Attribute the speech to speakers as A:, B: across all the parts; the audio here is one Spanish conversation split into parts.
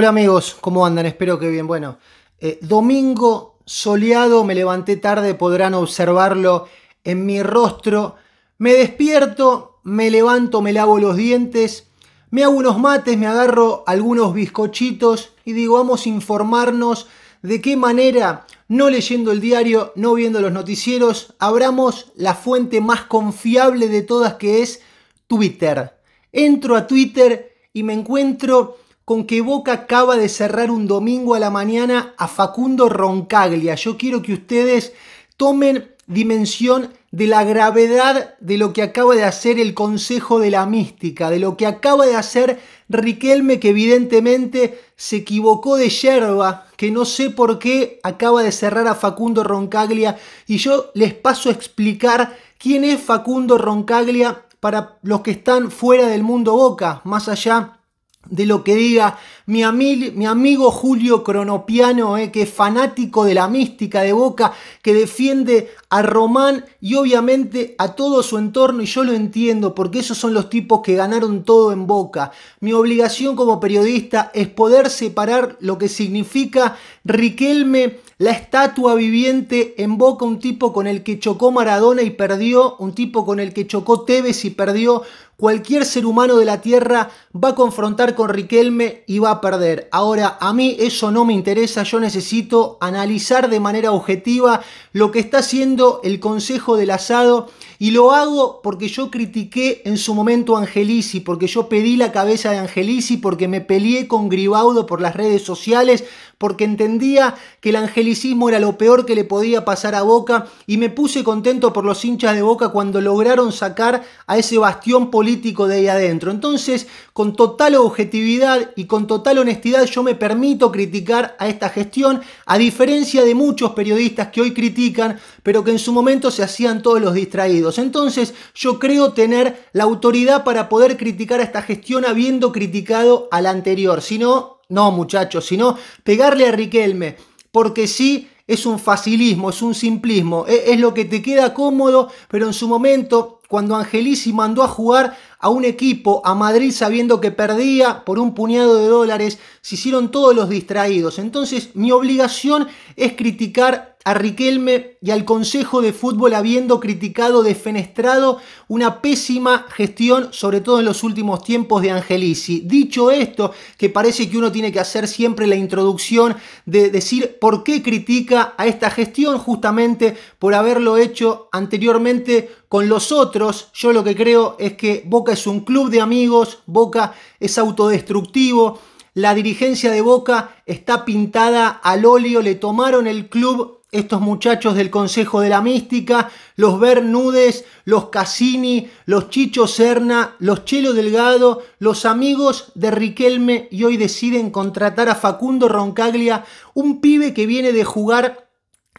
A: Hola amigos, ¿cómo andan? Espero que bien. Bueno, eh, domingo soleado, me levanté tarde, podrán observarlo en mi rostro. Me despierto, me levanto, me lavo los dientes, me hago unos mates, me agarro algunos bizcochitos y digo, vamos a informarnos de qué manera, no leyendo el diario, no viendo los noticieros, abramos la fuente más confiable de todas que es Twitter. Entro a Twitter y me encuentro con que Boca acaba de cerrar un domingo a la mañana a Facundo Roncaglia. Yo quiero que ustedes tomen dimensión de la gravedad de lo que acaba de hacer el Consejo de la Mística, de lo que acaba de hacer Riquelme, que evidentemente se equivocó de yerba, que no sé por qué acaba de cerrar a Facundo Roncaglia. Y yo les paso a explicar quién es Facundo Roncaglia para los que están fuera del mundo Boca, más allá de lo que diga mi, amigo Julio Cronopiano, eh, que es fanático de la mística de Boca, que defiende a Román y obviamente a todo su entorno, y yo lo entiendo, porque esos son los tipos que ganaron todo en Boca. Mi obligación como periodista es poder separar lo que significa Riquelme, la estatua viviente en Boca, un tipo con el que chocó Maradona y perdió, un tipo con el que chocó Tevez y perdió, cualquier ser humano de la Tierra va a confrontar con Riquelme y va a perder. Ahora, a mí eso no me interesa, yo necesito analizar de manera objetiva lo que está haciendo el Consejo del Asado y lo hago porque yo critiqué en su momento a Angelici, porque yo pedí la cabeza de Angelici, porque me peleé con Gribaudo por las redes sociales, porque entendía que el angelicismo era lo peor que le podía pasar a Boca y me puse contento por los hinchas de Boca cuando lograron sacar a ese bastión político de ahí adentro. Entonces, con total objetividad y con total honestidad yo me permito criticar a esta gestión, a diferencia de muchos periodistas que hoy critican, pero que en su momento se hacían todos los distraídos. Entonces, yo creo tener la autoridad para poder criticar a esta gestión habiendo criticado al anterior. Si no, no muchachos, sino pegarle a Riquelme, porque sí es un facilismo, es un simplismo, e-, es, lo que te queda cómodo, pero en su momento cuando Angelisi mandó a jugar a un equipo, a Madrid sabiendo que perdía por un puñado de dólares, se hicieron todos los distraídos. Entonces mi obligación es criticar a Riquelme y al Consejo de Fútbol habiendo criticado, defenestrado una pésima gestión, sobre todo en los últimos tiempos de Angelici. Dicho esto, que parece que uno tiene que hacer siempre la introducción de decir por qué critica a esta gestión, justamente por haberlo hecho anteriormente con los otros, yo lo que creo es que Boca es un club de amigos, Boca es autodestructivo, la dirigencia de Boca está pintada al óleo, le tomaron el club estos muchachos del Consejo de la Mística, los Bernudes, los Cassini, los Chicho Serna, los Chelo Delgado, los amigos de Riquelme y hoy deciden contratar a Facundo Roncaglia, un pibe que viene de jugar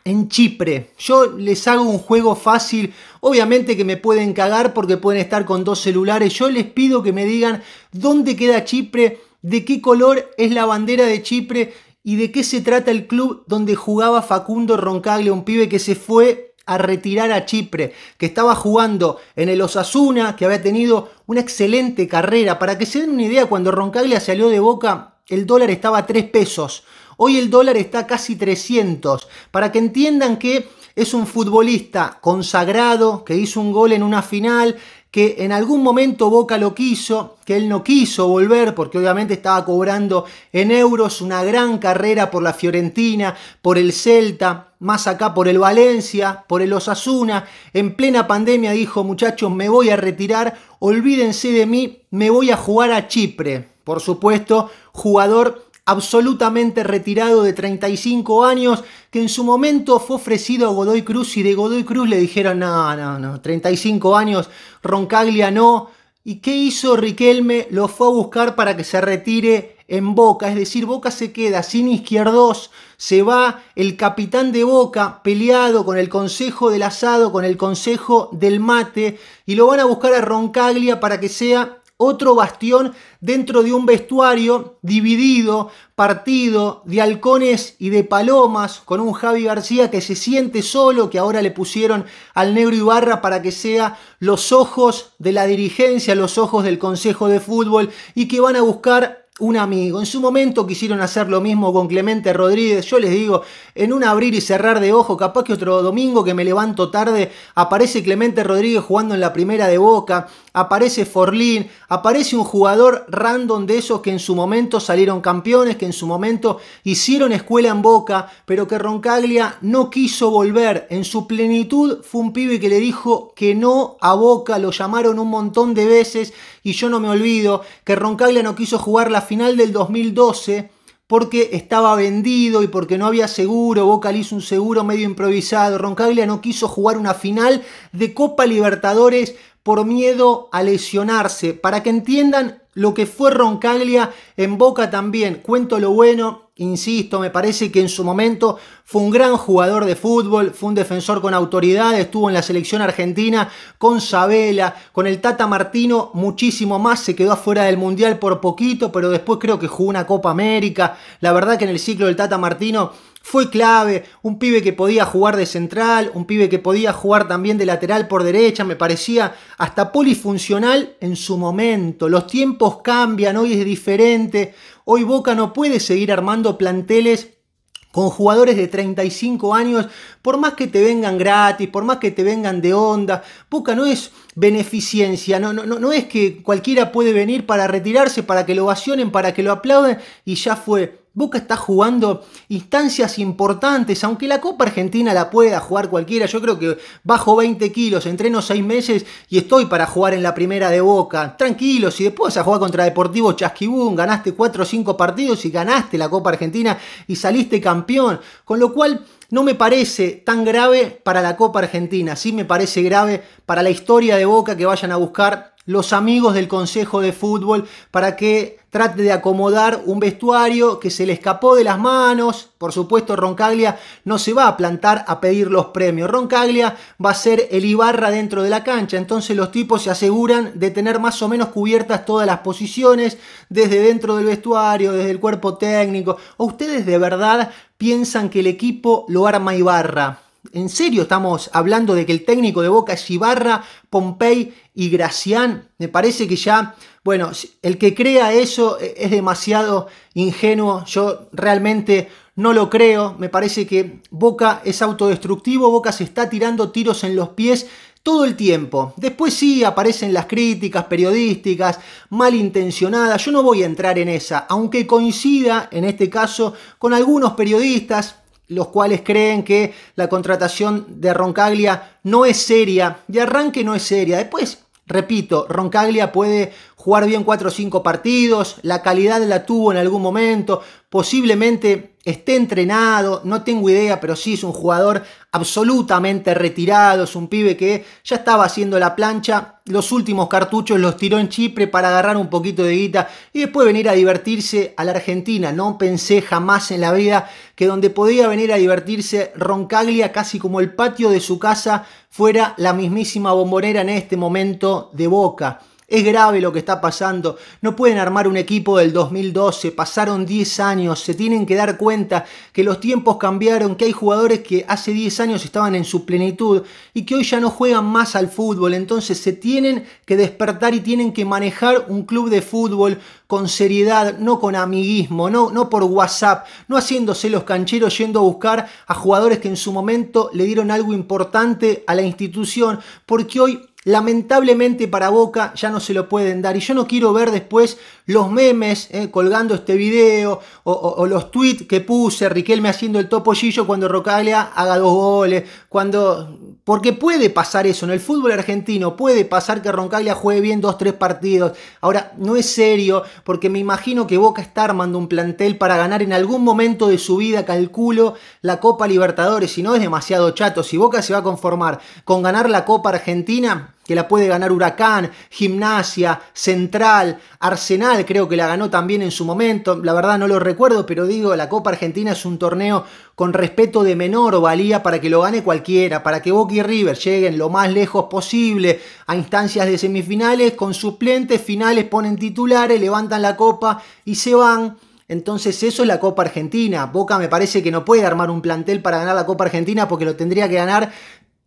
A: en Chipre. Yo les hago un juego fácil Obviamente que me pueden cagar porque pueden estar con dos celulares. Yo les pido que me digan dónde queda Chipre, de qué color es la bandera de Chipre y de qué se trata el club donde jugaba Facundo Roncaglia, un pibe que se fue a retirar a Chipre, que estaba jugando en el Osasuna, que había tenido una excelente carrera. Para que se den una idea, cuando Roncaglia salió de Boca, el dólar estaba a 3 pesos. Hoy el dólar está a casi 300. Para que entiendan que es un futbolista consagrado que hizo un gol en una final, que en algún momento Boca lo quiso, que él no quiso volver porque obviamente estaba cobrando en euros una gran carrera por la Fiorentina, por el Celta, más acá por el Valencia, por el Osasuna. En plena pandemia dijo, muchachos, me voy a retirar, olvídense de mí, me voy a jugar a Chipre. Por supuesto, jugador absolutamente retirado de 35 años, que en su momento fue ofrecido a Godoy Cruz y de Godoy Cruz le dijeron, no, no, no, 35 años, Roncaglia no. ¿Y qué hizo Riquelme? Lo fue a buscar para que se retire en Boca, es decir, Boca se queda sin izquierdos, se va el capitán de Boca peleado con el consejo del asado, con el consejo del mate, y lo van a buscar a Roncaglia para que sea otro bastión dentro de un vestuario dividido, partido de halcones y de palomas, con un Javi García que se siente solo, que ahora le pusieron al negro Ibarra para que sea los ojos de la dirigencia, los ojos del Consejo de Fútbol y que van a buscar un amigo. En su momento quisieron hacer lo mismo con Clemente Rodríguez. Yo les digo, en un abrir y cerrar de ojo, capaz que otro domingo que me levanto tarde, aparece Clemente Rodríguez jugando en la primera de Boca, aparece Forlín, aparece un jugador random de esos que en su momento salieron campeones, que en su momento hicieron escuela en Boca, pero que Roncaglia no quiso volver. En su plenitud fue un pibe que le dijo que no a Boca, lo llamaron un montón de veces y yo no me olvido que Roncaglia no quiso jugar la final del 2012 porque estaba vendido y porque no había seguro, Boca le hizo un seguro medio improvisado, Roncaglia no quiso jugar una final de Copa Libertadores por miedo a lesionarse. Para que entiendan lo que fue Roncaglia en Boca también. Cuento lo bueno, Insisto, me parece que en su momento fue un gran jugador de fútbol, fue un defensor con autoridad, estuvo en la selección argentina con Sabela, con el Tata Martino muchísimo más, se quedó afuera del Mundial por poquito, pero después creo que jugó una Copa América. La verdad que en el ciclo del Tata Martino fue clave, un pibe que podía jugar de central, un pibe que podía jugar también de lateral por derecha, me parecía hasta polifuncional en su momento. Los tiempos cambian, hoy es diferente, Hoy Boca no puede seguir armando planteles con jugadores de 35 años, por más que te vengan gratis, por más que te vengan de onda, Boca no es beneficencia, no, no, no es que cualquiera puede venir para retirarse, para que lo ovacionen, para que lo aplauden y ya fue. Boca está jugando instancias importantes, aunque la Copa Argentina la pueda jugar cualquiera. Yo creo que bajo 20 kilos, entreno 6 meses y estoy para jugar en la primera de Boca. Tranquilo, si después a jugar contra Deportivo Chasquibún, ganaste 4 o 5 partidos y ganaste la Copa Argentina y saliste campeón. Con lo cual, no me parece tan grave para la Copa Argentina, sí me parece grave para la historia de Boca que vayan a buscar los amigos del Consejo de Fútbol para que trate de acomodar un vestuario que se le escapó de las manos. Por supuesto, Roncaglia no se va a plantar a pedir los premios. Roncaglia va a ser el Ibarra dentro de la cancha. Entonces los tipos se aseguran de tener más o menos cubiertas todas las posiciones desde dentro del vestuario, desde el cuerpo técnico. ¿O ustedes de verdad piensan que el equipo lo arma Ibarra? En serio estamos hablando de que el técnico de Boca es Ibarra, Pompey y Gracián. Me parece que ya, bueno, el que crea eso e, es demasiado ingenuo. Yo realmente no lo creo. Me parece que Boca es autodestructivo, Boca se está tirando tiros en los pies todo el tiempo. Después sí aparecen las críticas periodísticas, malintencionadas. Yo no voy a entrar en esa, aunque coincida en este caso con algunos periodistas los cuales creen que la contratación de Roncaglia no es seria, de arranque no es seria. Después, repito, Roncaglia puede jugar bien 4 o 5 partidos, la calidad la tuvo en algún momento, posiblemente esté entrenado, no tengo idea, pero sí es un jugador absolutamente retirados, un pibe que ya estaba haciendo la plancha, los últimos cartuchos los tiró en Chipre para agarrar un poquito de guita y después venir a divertirse a la Argentina. No pensé jamás en la vida que donde podía venir a divertirse Roncaglia, casi como el patio de su casa, fuera la mismísima bombonera en este momento de Boca. Es grave lo que está pasando. No pueden armar un equipo del 2012. Pasaron 10 años. Se tienen que dar cuenta que los tiempos cambiaron, que hay jugadores que hace 10 años estaban en su plenitud y que hoy ya no juegan más al fútbol. Entonces se tienen que despertar y tienen que manejar un club de fútbol con seriedad, no con amiguismo, no, no por WhatsApp, no haciéndose los cancheros yendo a buscar a jugadores que en su momento le dieron algo importante a la institución, porque hoy Lamentablemente para Boca ya no se lo pueden dar y yo no quiero ver después los memes eh, colgando este video o, los tweets que puse Riquelme haciendo el topollillo cuando Rocaglia haga dos goles, cuando... Porque puede pasar eso, en el fútbol argentino puede pasar que Roncaglia juegue bien dos, tres partidos. Ahora, no es serio, porque me imagino que Boca está armando un plantel para ganar en algún momento de su vida, calculo, la Copa Libertadores, si no es demasiado chato. Si Boca se va a conformar con ganar la Copa Argentina, que la puede ganar Huracán, Gimnasia, Central, Arsenal, creo que la ganó también en su momento, la verdad no lo recuerdo, pero digo, la Copa Argentina es un torneo con respeto de menor valía para que lo gane cualquiera, para que Boca y River lleguen lo más lejos posible a instancias de semifinales con suplentes, finales ponen titulares, levantan la copa y se van. Entonces eso es la Copa Argentina. Boca me parece que no puede armar un plantel para ganar la Copa Argentina porque lo tendría que ganar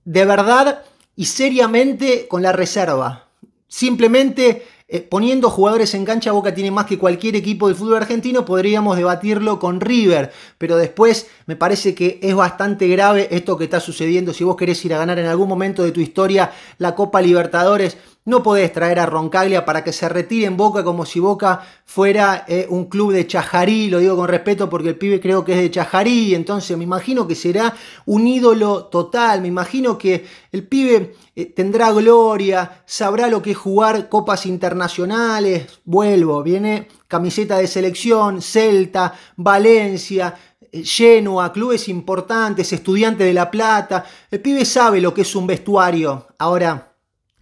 A: de verdad y seriamente con la reserva. Simplemente eh, poniendo jugadores en cancha, Boca tiene más que cualquier equipo del fútbol argentino, podríamos debatirlo con River, pero después me parece que es bastante grave esto que está sucediendo. Si vos querés ir a ganar en algún momento de tu historia la Copa Libertadores, no podés traer a Roncaglia para que se retire en Boca como si Boca fuera eh, un club de Chajarí, lo digo con respeto porque el pibe creo que es de Chajarí, entonces me imagino que será un ídolo total, me imagino que el pibe eh, tendrá gloria, sabrá lo que es jugar copas internacionales, vuelvo, viene camiseta de selección, Celta, Valencia, eh, Genoa, clubes importantes, estudiante de La Plata, el pibe sabe lo que es un vestuario, ahora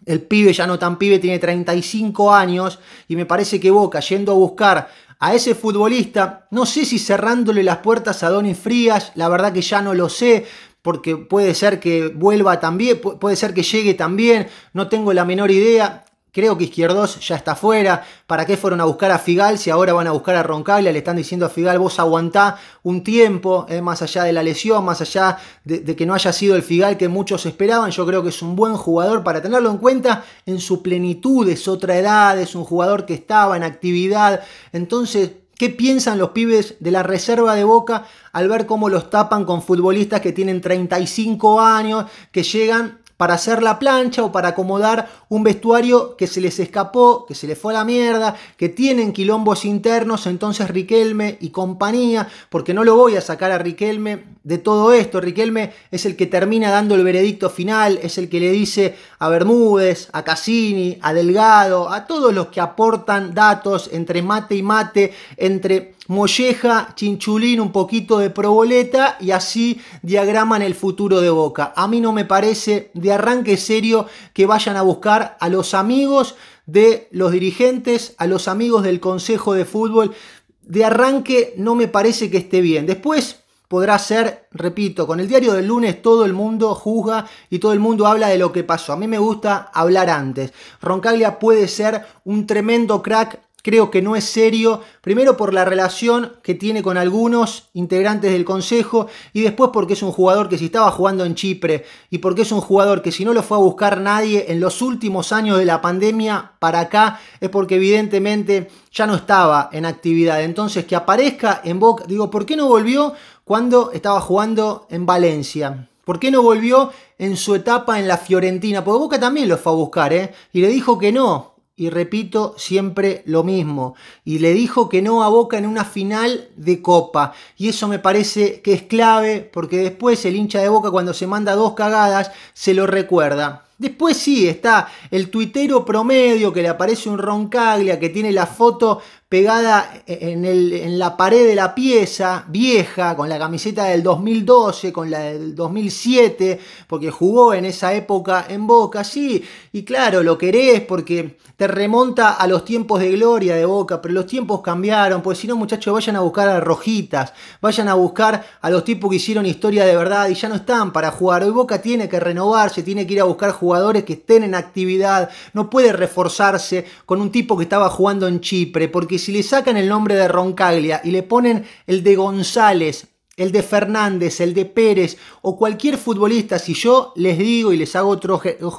A: el pibe ya no tan pibe, tiene 35 años y me parece que Boca yendo a buscar a ese futbolista, no sé si cerrándole las puertas a Donny Frías, la verdad que ya no lo sé, porque puede ser que vuelva también, puede ser que llegue también, no tengo la menor idea. Creo que Izquierdos ya está fuera. ¿Para qué fueron a buscar a Figal si ahora van a buscar a Roncaglia? Le están diciendo a Figal, vos aguantá un tiempo, eh, más allá de la lesión, más allá de, de, que no haya sido el Figal que muchos esperaban. Yo creo que es un buen jugador para tenerlo en cuenta en su plenitud. Es otra edad, es un jugador que estaba en actividad. Entonces, ¿Qué piensan los pibes de la reserva de Boca al ver cómo los tapan con futbolistas que tienen 35 años, que llegan para hacer la plancha o para acomodar un vestuario que se les escapó, que se les fue a la mierda, que tienen quilombos internos, entonces Riquelme y compañía, porque no lo voy a sacar a Riquelme de todo esto, Riquelme es el que termina dando el veredicto final, es el que le dice a Bermúdez, a Cassini, a Delgado, a todos los que aportan datos entre mate y mate, entre molleja, chinchulín, un poquito de proboleta y así diagraman el futuro de Boca. A mí no me parece de arranque serio que vayan a buscar a los amigos de los dirigentes, a los amigos del Consejo de Fútbol. De arranque no me parece que esté bien. Después podrá ser, repito, con el diario del lunes todo el mundo juzga y todo el mundo habla de lo que pasó. A mí me gusta hablar antes. Roncaglia puede ser un tremendo crack creo que no es serio, primero por la relación que tiene con algunos integrantes del Consejo y después porque es un jugador que si estaba jugando en Chipre y porque es un jugador que si no lo fue a buscar nadie en los últimos años de la pandemia para acá es porque evidentemente ya no estaba en actividad. Entonces que aparezca en Boca, digo, ¿por qué no volvió? cuando estaba jugando en Valencia. ¿Por qué no volvió en su etapa en la Fiorentina? Porque Boca también lo fue a buscar, ¿eh? Y le dijo que no. Y repito siempre lo mismo. Y le dijo que no a Boca en una final de Copa. Y eso me parece que es clave porque después el hincha de Boca cuando se manda dos cagadas se lo recuerda. Después sí, está el tuitero promedio que le aparece un roncaglia, que tiene la foto pegada e-, en, el, en, la pared de la pieza, vieja, con la camiseta del 2012, con la del 2007, porque jugó en esa época en Boca, sí, y claro, lo querés porque te remonta a los tiempos de gloria de Boca, pero los tiempos cambiaron, pues si no muchachos vayan a buscar a Rojitas, vayan a buscar a los tipos que hicieron historia de verdad y ya no están para jugar, hoy Boca tiene que renovarse, tiene que ir a buscar jugadores jugadores que estén en actividad, no puede reforzarse con un tipo que estaba jugando en Chipre, porque si le sacan el nombre de Roncaglia y le ponen el de González el de Fernández, el de Pérez o cualquier futbolista, si yo les digo y les hago otro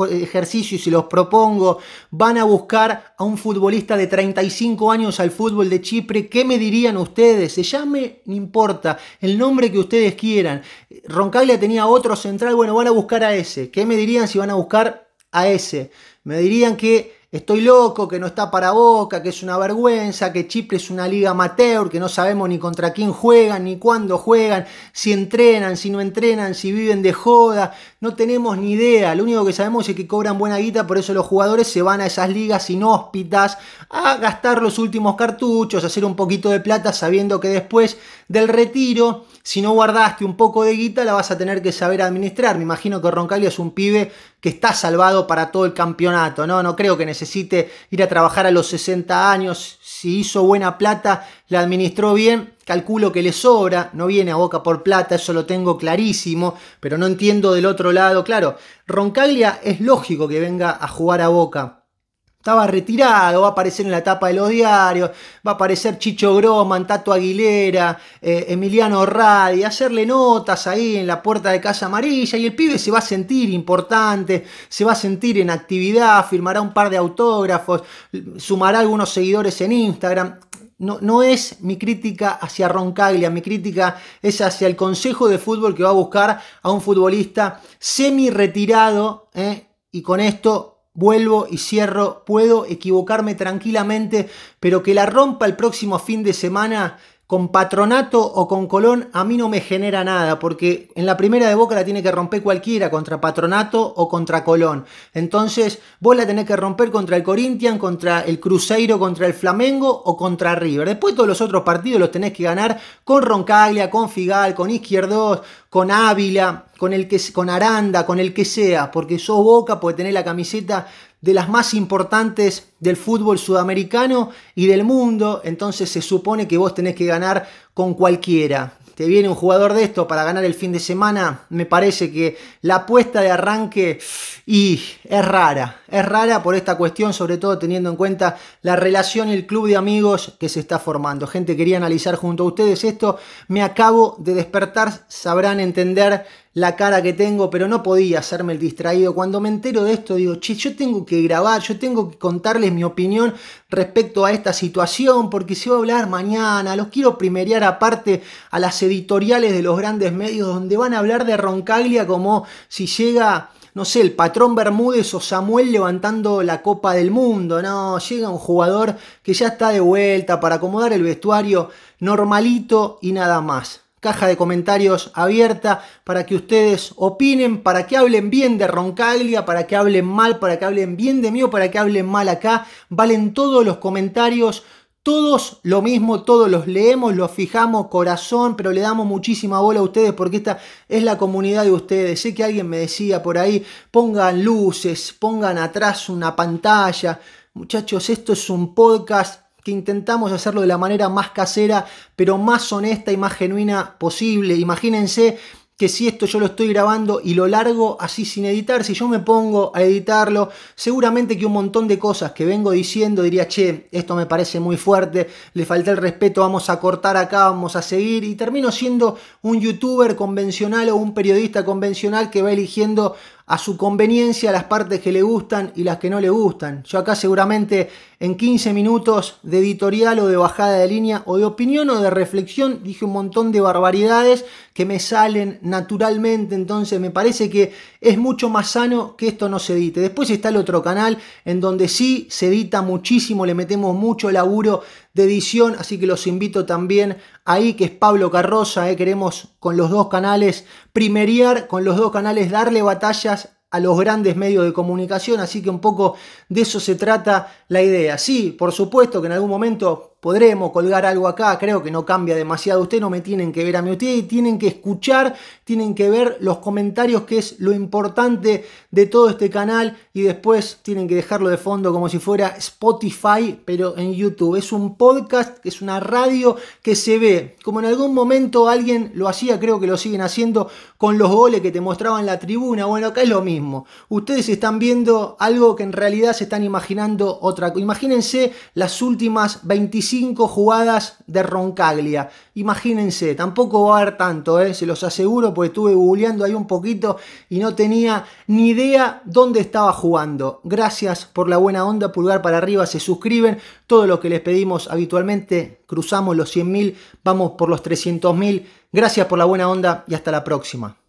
A: ejercicio y si los propongo, van a buscar a un futbolista de 35 años al fútbol de Chipre, ¿qué me dirían ustedes? Se llame, no importa, el nombre que ustedes quieran. Roncaglia tenía otro central, bueno, van a buscar a ese. ¿Qué me dirían si van a buscar a ese? Me dirían que estoy loco, que no está para boca, que es una vergüenza, que Chipre es una liga amateur, que no sabemos ni contra quién juegan, ni cuándo juegan, si entrenan, si no entrenan, si viven de joda, no tenemos ni idea, lo único que sabemos es que cobran buena guita, por eso los jugadores se van a esas ligas inhóspitas a gastar los últimos cartuchos, a hacer un poquito de plata sabiendo que después del retiro, si no guardaste un poco de guita, la vas a tener que saber administrar. Me imagino que Roncalio es un pibe que está salvado para todo el campeonato, ¿no? No creo que necesite ir a trabajar a los 60 años. Si hizo buena plata, la administró bien, calculo que le sobra, no viene a boca por plata, eso lo tengo clarísimo, pero no entiendo del otro lado. Claro, Roncaglia es lógico que venga a jugar a boca estaba retirado, va a aparecer en la tapa de los diarios, va a aparecer Chicho Groman, Tato Aguilera, eh, Emiliano Radi, hacerle notas ahí en la puerta de Casa Amarilla y el pibe se va a sentir importante, se va a sentir en actividad, firmará un par de autógrafos, sumará algunos seguidores en Instagram. No, no, es mi crítica hacia Roncaglia, mi crítica es hacia el Consejo de Fútbol que va a buscar a un futbolista semi retirado eh, y con esto vuelvo y cierro, puedo equivocarme tranquilamente, pero que la rompa el próximo fin de semana con Patronato o con Colón a mí no me genera nada, porque en la primera de Boca la tiene que romper cualquiera, contra Patronato o contra Colón. Entonces, vos la tenés que romper contra el Corinthians, contra el Cruzeiro, contra el Flamengo o contra River. Después todos los otros partidos los tenés que ganar con Roncaglia, con Figal, con Izquierdos, con Ávila, con, el que, con Aranda, con el que sea, porque sos Boca, puede tener la camiseta de las más importantes del fútbol sudamericano y del mundo, entonces se supone que vos tenés que ganar con cualquiera. Te viene un jugador de esto para ganar el fin de semana, me parece que la apuesta de arranque y es rara, es rara por esta cuestión, sobre todo teniendo en cuenta la relación y el club de amigos que se está formando. Gente, quería analizar junto a ustedes esto, me acabo de despertar, sabrán entender la cara que tengo, pero no podía hacerme el distraído. Cuando me entero de esto, digo, che, yo tengo que grabar, yo tengo que contarles mi opinión respecto a esta situación, porque se va a hablar mañana, los quiero primerear aparte a las editoriales de los grandes medios, donde van a hablar de Roncaglia como si llega no sé, el patrón Bermúdez o Samuel levantando la Copa del Mundo. No, llega un jugador que ya está de vuelta para acomodar el vestuario normalito y nada más caja de comentarios abierta para que ustedes opinen, para que hablen bien de Roncaglia, para que hablen mal, para que hablen bien de mí o para que hablen mal acá. Valen todos los comentarios. Todos lo mismo, todos los leemos, los fijamos, corazón, pero le damos muchísima bola a ustedes porque esta es la comunidad de ustedes. Sé que alguien me decía por ahí, pongan luces, pongan atrás una pantalla. Muchachos, esto es un podcast que intentamos hacerlo de la manera más casera, pero más honesta y más genuina posible. Imagínense que si esto yo lo estoy grabando y lo largo así sin editar, si yo me pongo a editarlo, seguramente que un montón de cosas que vengo diciendo diría, che, esto me parece muy fuerte, le falta el respeto, vamos a cortar acá, vamos a seguir, y termino siendo un youtuber convencional o un periodista convencional que va eligiendo a su conveniencia las partes que le gustan y las que no le gustan. Yo acá seguramente en 15 minutos de editorial o de bajada de línea o de opinión o de reflexión dije un montón de barbaridades que me salen naturalmente, entonces me parece que es mucho más sano que esto no se edite. Después está el otro canal en donde sí se edita muchísimo, le metemos mucho laburo de edición, así que los invito también ahí, que es Pablo Carroza, eh, queremos con los dos canales primerear, con los dos canales darle batallas a los grandes medios de comunicación, así que un poco de eso se trata la idea. Sí, por supuesto que en algún momento podremos colgar algo acá, creo que no cambia demasiado. Ustedes no me tienen que ver a mí, ustedes tienen que escuchar, tienen que ver los comentarios, que es lo importante de todo este canal, y después tienen que dejarlo de fondo como si fuera Spotify, pero en YouTube. Es un podcast, es una radio que se ve, como en algún momento alguien lo hacía, creo que lo siguen haciendo con los goles que te mostraban la tribuna. Bueno, acá es lo mismo. Ustedes están viendo algo que en realidad se están imaginando otra cosa. Imagínense las últimas 25 jugadas de Roncaglia. Imagínense, tampoco va a haber tanto, ¿eh? se los aseguro, porque estuve googleando ahí un poquito y no tenía ni idea dónde estaba jugando. Gracias por la buena onda, pulgar para arriba, se suscriben, todo lo que les pedimos habitualmente, cruzamos los 100.000, vamos por los 300.000. Gracias por la buena onda y hasta la próxima.